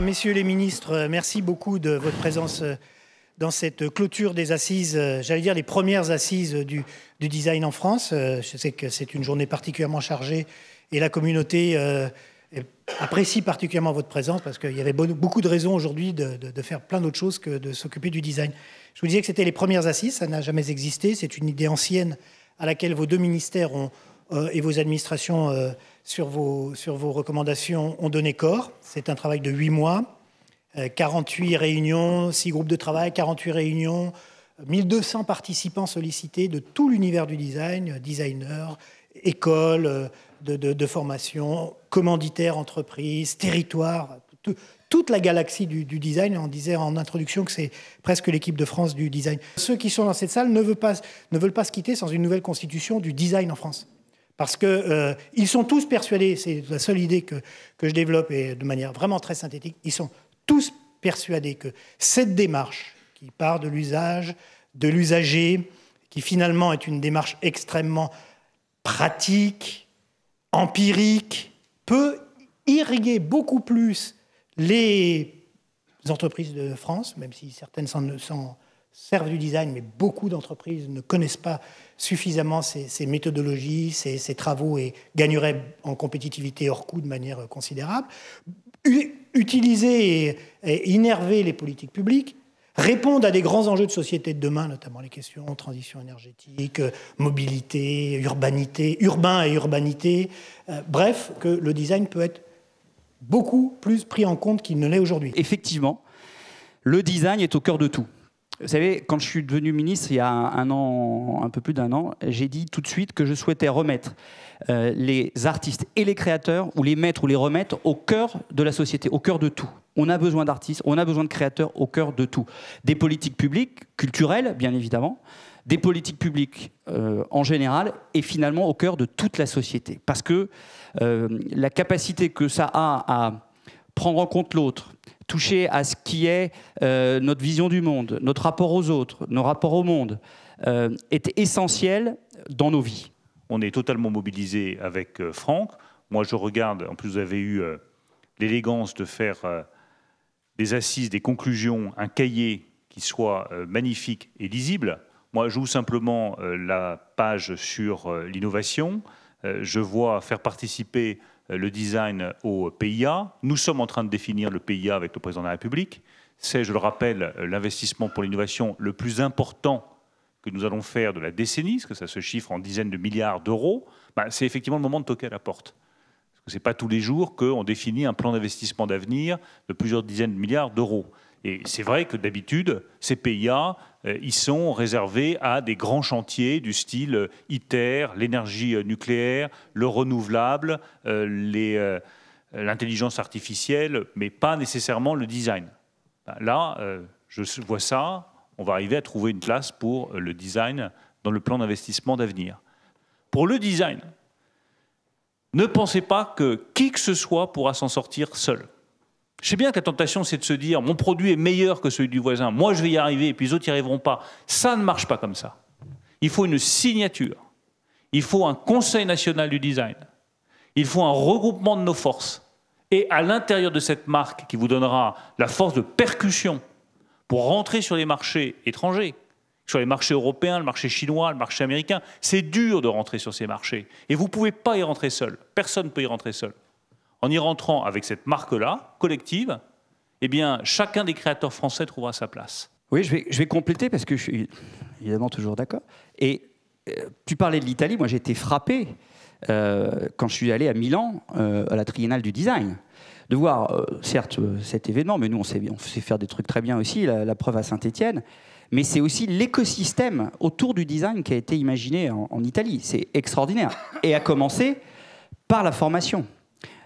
messieurs les ministres, euh, merci beaucoup de votre présence euh, dans cette clôture des assises, euh, j'allais dire les premières assises du, design en France. Je sais que c'est une journée particulièrement chargée et la communauté apprécie particulièrement votre présence parce qu'il y avait beaucoup de raisons aujourd'hui de, faire plein d'autres choses que de s'occuper du design. Je vous disais que c'était les premières assises, ça n'a jamais existé, c'est une idée ancienne à laquelle vos deux ministères ont, euh, et vos administrations euh, sur vos, sur vos recommandations ont donné corps. C'est un travail de 8 mois, 48 euh, réunions, 6 groupes de travail, 48 réunions, 1200 participants sollicités de tout l'univers du design, designers, écoles, de, formation, commanditaires, entreprises, territoires, toute la galaxie du, design. On disait en introduction que c'est presque l'équipe de France du design. Ceux qui sont dans cette salle ne pas, ne veulent pas se quitter sans une nouvelle constitution du design en France. Parce qu'ils euh, sont tous persuadés, c'est la seule idée que, je développe et de manière vraiment très synthétique, ils sont tous persuadés que cette démarche qui part de l'usage, de l'usager, qui finalement est une démarche extrêmement pratique, empirique, peut irriguer beaucoup plus les entreprises de France, même si certaines sont servent du design, mais beaucoup d'entreprises ne connaissent pas suffisamment ces, méthodologies, ces, travaux et gagneraient en compétitivité hors coût de manière considérable. utiliser et, innerver les politiques publiques, répondre à des grands enjeux de société de demain, notamment les questions transition énergétique, mobilité, urbanité, urbain et urbanité. Euh, bref, que le design peut être beaucoup plus pris en compte qu'il ne l'est aujourd'hui. Effectivement, le design est au cœur de tout. Vous savez, quand je suis devenu ministre il y a un an, un peu plus d'un an, j'ai dit tout de suite que je souhaitais remettre euh, les artistes et les créateurs, ou les mettre ou les remettre au cœur de la société, au cœur de tout. On a besoin d'artistes, on a besoin de créateurs au cœur de tout. Des politiques publiques, culturelles, bien évidemment, des politiques publiques euh, en général, et finalement au cœur de toute la société. Parce que euh, la capacité que ça a à prendre en compte l'autre, toucher à ce qui est euh, notre vision du monde, notre rapport aux autres, nos rapports au monde, euh, est essentiel dans nos vies. On est totalement mobilisé avec euh, Franck. Moi, je regarde, en plus, vous avez eu l'élégance de faire des assises, des conclusions, un cahier qui soit magnifique et lisible. Moi, je joue simplement la page sur l'innovation. Euh, je vois faire participer euh, le design au PIA. Nous sommes en train de définir le PIA avec le président de la République. C'est, je le rappelle, euh, l'investissement pour l'innovation le plus important que nous allons faire de la décennie, parce que ça se chiffre en dizaines de milliards d'euros. Bah, c'est effectivement le moment de toquer à la porte. Ce n'est pas tous les jours qu'on définit un plan d'investissement d'avenir de plusieurs dizaines de milliards d'euros. Et c'est vrai que d'habitude, ces PIA euh, ils sont réservés à des grands chantiers du style euh, ITER, l'énergie euh, nucléaire, le renouvelable, l'intelligence artificielle, mais pas nécessairement le design. Ben là, je vois ça, on va arriver à trouver une place pour le design dans le plan d'investissement d'avenir. Pour le design, ne pensez pas que qui que ce soit pourra s'en sortir seul. Je sais bien que la tentation, c'est de se dire mon produit est meilleur que celui du voisin, moi je vais y arriver et puis les autres n'y arriveront pas. Ça ne marche pas comme ça. Il faut une signature. Il faut un Conseil national du design. Il faut un regroupement de nos forces. Et à l'intérieur de cette marque qui vous donnera la force de percussion pour rentrer sur les marchés étrangers, sur les marchés européens, le marché chinois, le marché américain, c'est dur de rentrer sur ces marchés. Et vous ne pouvez pas y rentrer seul. Personne ne peut y rentrer seul en y rentrant avec cette marque-là, collective, eh bien, chacun des créateurs français trouvera sa place. Oui, je vais, compléter parce que je suis évidemment toujours d'accord. Et euh, tu parlais de l'Italie, moi j'ai été frappé euh, quand je suis allé à Milan, euh, à la Triennale du design, de voir, certes, cet événement, mais nous on sait, on faire des trucs très bien aussi, la, preuve à Saint-Étienne, mais c'est aussi l'écosystème autour du design qui a été imaginé en, en Italie. C'est extraordinaire. Et à commencer par la formation.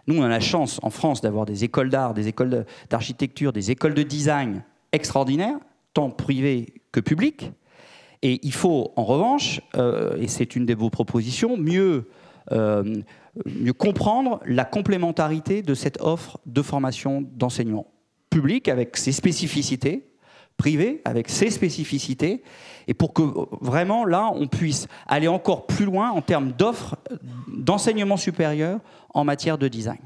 Nous, on a la chance en France d'avoir des écoles d'art, des écoles d'architecture, des écoles de design extraordinaires, tant privées que publiques. Et il faut, en revanche, euh, et c'est une de vos propositions, mieux, euh, mieux comprendre la complémentarité de cette offre de formation d'enseignement public avec ses spécificités privé, avec ses spécificités, et pour que vraiment, là, on puisse aller encore plus loin en termes d'offres d'enseignement supérieur en matière de design.